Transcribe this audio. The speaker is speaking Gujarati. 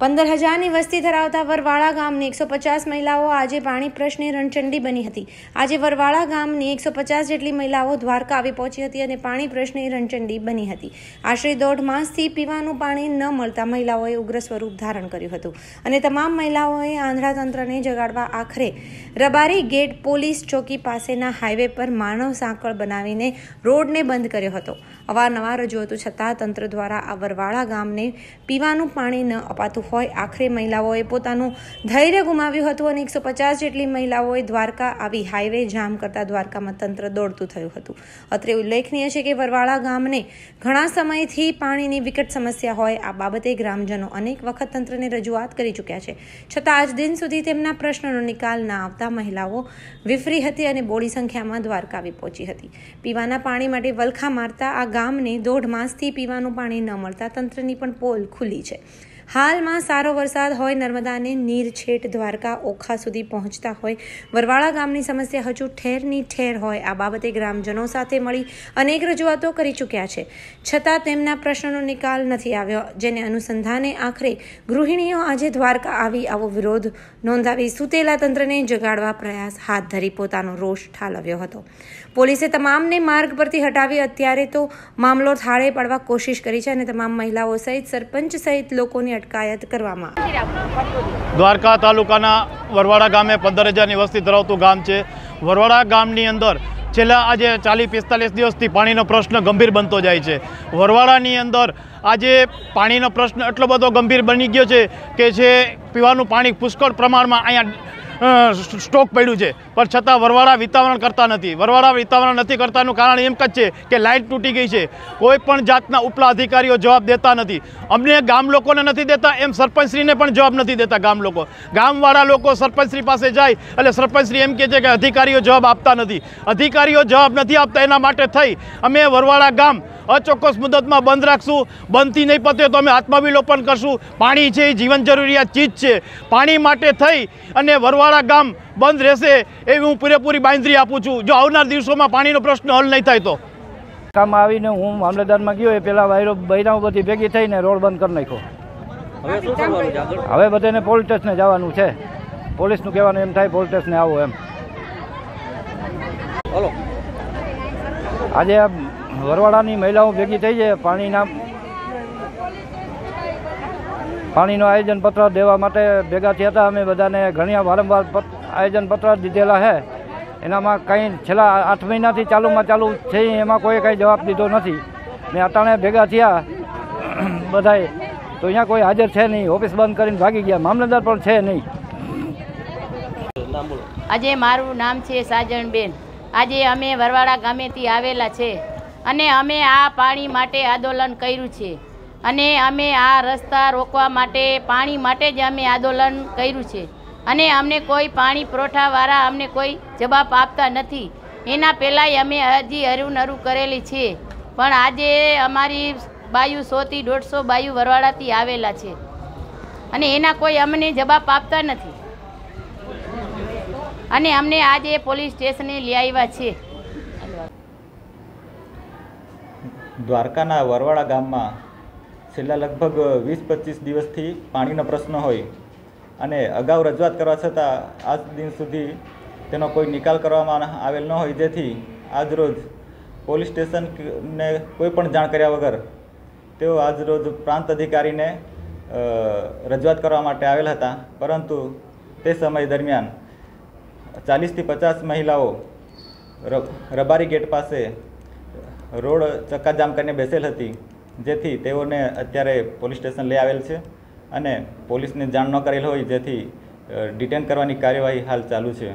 પંદર હજારની વસ્તી ધરાવતા વરવાળા ગામની એકસો પચાસ મહિલાઓ આજે પાણી પ્રશ્ને રણચંડી બની હતી આજે વરવાળા ગામની એકસો પચાસ જેટલી મહિલાઓ દ્વારકા આવી પહોંચી હતી અને પાણી પ્રશ્ને રણચંડી બની હતી આશરે દોઢ માસથી પીવાનું પાણી ન મળતા મહિલાઓએ ઉગ્ર સ્વરૂપ ધારણ કર્યું હતું અને તમામ મહિલાઓએ આંધ્રાતંત્રને જગાડવા આખરે રબારી ગેટ પોલીસ ચોકી પાસેના હાઈવે પર માનવ સાંકળ બનાવીને રોડને બંધ કર્યો હતો અવારનવાર હતું છતાં તંત્ર દ્વારા આ વરવાળા ગામને પીવાનું પાણી ન અપાતું હોય આખરે મહિલાઓએ પોતાનું ધૈર્ય ગુમાવ્યું હતું અને એકસો પચાસ જેટલી મહિલાઓએ દ્વારકા આવી હાઈવે જામ કરતા દ્વારકામાં તંત્ર દોડતું થયું હતું અત્રે ઉલ્લેખનીય છે કે વરવાળા ગામને ઘણા સમયથી પાણીની વિકટ સમસ્યા હોય આ બાબતે ગ્રામજનો અનેક વખત તંત્રને રજૂઆત કરી ચૂક્યા છે છતાં આજ દિન સુધી તેમના પ્રશ્નનો નિકાલ ના આવતા મહિલાઓ વિફરી હતી અને બોડી સંખ્યામાં દ્વારકા આવી પહોંચી હતી પીવાના પાણી માટે વલખા મારતા આ ગામને દોઢ માસથી પીવાનું પાણી ન મળતા તંત્રની પણ પોલ ખુલ્લી છે હાલમાં સારો વરસાદ હોય નર્મદાને નીરછેટ દ્વારકા ઓખા સુધી પહોંચતા હોય વરવાળા ગામની સમસ્યા હજુ ઠેરની ઠેર હોય આ બાબતે ગ્રામજનો સાથે મળી અનેક રજૂઆતો કરી ચૂક્યા છે છતાં તેમના પ્રશ્નોનો નિકાલ નથી આવ્યો જેને અનુસંધાને આખરે ગૃહિણીઓ આજે દ્વારકા આવી આવો વિરોધ નોંધાવી સુતેલા તંત્રને જગાડવા પ્રયાસ હાથ ધરી પોતાનો રોષ ઠાલવ્યો હતો પોલીસે તમામને માર્ગ પરથી હટાવી અત્યારે તો મામલો થાળે પાડવા કોશિશ કરી છે અને તમામ મહિલાઓ સહિત સરપંચ સહિત લોકોની અટકાયત કરવામાં દ્વારકા તાલુકાના વરવાડા ગામે પંદર હજારની વસ્તી ધરાવતું ગામ છે વરવાડા ગામની અંદર છેલ્લા આજે ચાલીસ પિસ્તાલીસ દિવસથી પાણીનો પ્રશ્ન ગંભીર બનતો જાય છે વરવાડાની અંદર આજે પાણીનો પ્રશ્ન એટલો બધો ગંભીર બની ગયો છે કે જે પીવાનું પાણી પુષ્કળ પ્રમાણમાં અહીંયા સ્ટોક પડ્યું છે પણ છતાં વરવાળા વિતાવરણ કરતા નથી વરવાળા વિતાવરણ નથી કરતાનું કારણ એમ જ છે કે લાઇટ તૂટી ગઈ છે કોઈ પણ જાતના ઉપલા અધિકારીઓ જવાબ દેતા નથી અમને ગામ લોકોને નથી દેતા એમ સરપંચશ્રીને પણ જવાબ નથી દેતા ગામ લોકો ગામવાળા લોકો સરપંચશ્રી પાસે જાય એટલે સરપંચશ્રી એમ કહે છે કે અધિકારીઓ જવાબ આપતા નથી અધિકારીઓ જવાબ નથી આપતા એના માટે થઈ અમે વરવાળા ગામ અચોક્કસ મુદતમાં બંધ રાખશું બનતી નહીં પતે તો અમે આત્માવિલોપન કરશું પાણી છે એ જીવન જરૂરિયાત ચીજ છે પાણી માટે થઈ અને વરવાળા ગામ બંધ રહેશે એવી હું પૂરેપૂરી બાંધરી આપું છું જો આવનાર દિવસોમાં પાણીનો પ્રશ્ન હલ નહીં થાય તો કામ આવીને હું મામલતદારમાં ગયો એ પહેલાં વાયરો બૈરાઓ બધી ભેગી થઈને રોડ બંધ કરી નાખ્યો હવે બધાને પોલીસ સ્ટેશને જવાનું છે પોલીસનું કહેવાનું એમ થાય પોલીસ સ્ટેશને આવો એમ આજે વરવાડાની મહિલાઓ ભેગી થઈ છે પાણીના પાણીનું આયોજન પત્ર દેવા માટે ભેગા થયા હતા અમે બધાને ઘણી વારંવાર આયોજન પત્ર દીધેલા છે એનામાં કંઈ છેલ્લા આઠ મહિનાથી ચાલુમાં ચાલુ છે એમાં કોઈ કંઈ જવાબ દીધો નથી ને અટાણે ભેગા થયા બધાએ તો અહીંયા કોઈ હાજર છે નહીં ઓફિસ બંધ કરીને ભાગી ગયા મામલતદાર પણ છે નહીં આજે મારું નામ છે સાજણબેન આજે અમે વરવાડા ગામેથી આવેલા છે અને અમે આ પાણી માટે આંદોલન કર્યું છે અને અમે આ રસ્તા રોકવા માટે પાણી માટે જ અમે આંદોલન કર્યું છે અને અમને કોઈ પાણી પુરવઠાવાળા અમને કોઈ જવાબ આપતા નથી એના પહેલાંય અમે હજી હરુનરું કરેલી છે પણ આજે અમારી બાયુ સોથી દોઢસો બાયુ વરવાડાથી આવેલા છે અને એના કોઈ અમને જવાબ આપતા નથી અને અમને આજે પોલીસ સ્ટેશને લઈ આવ્યા છે દ્વારકાના વરવાડા ગામમાં છેલ્લા લગભગ વીસ પચીસ દિવસથી પાણીનો પ્રશ્ન હોય અને અગાઉ રજૂઆત કરવા છતાં આજ દિન સુધી તેનો કોઈ નિકાલ કરવામાં આવેલ ન હોય જેથી આજરોજ પોલીસ સ્ટેશનને કોઈ પણ જાણ કર્યા વગર તેઓ આજરોજ પ્રાંત અધિકારીને રજૂઆત કરવા માટે આવેલ હતા પરંતુ તે સમય દરમિયાન ચાલીસથી પચાસ મહિલાઓ રબારી ગેટ પાસે રોડ ચક્કાજામ કરીને બેસેલ હતી જેથી તેઓને અત્યારે પોલીસ સ્ટેશન લઈ આવેલ છે અને પોલીસને જાણ ન કરેલ હોય જેથી ડિટેન કરવાની કાર્યવાહી હાલ ચાલુ છે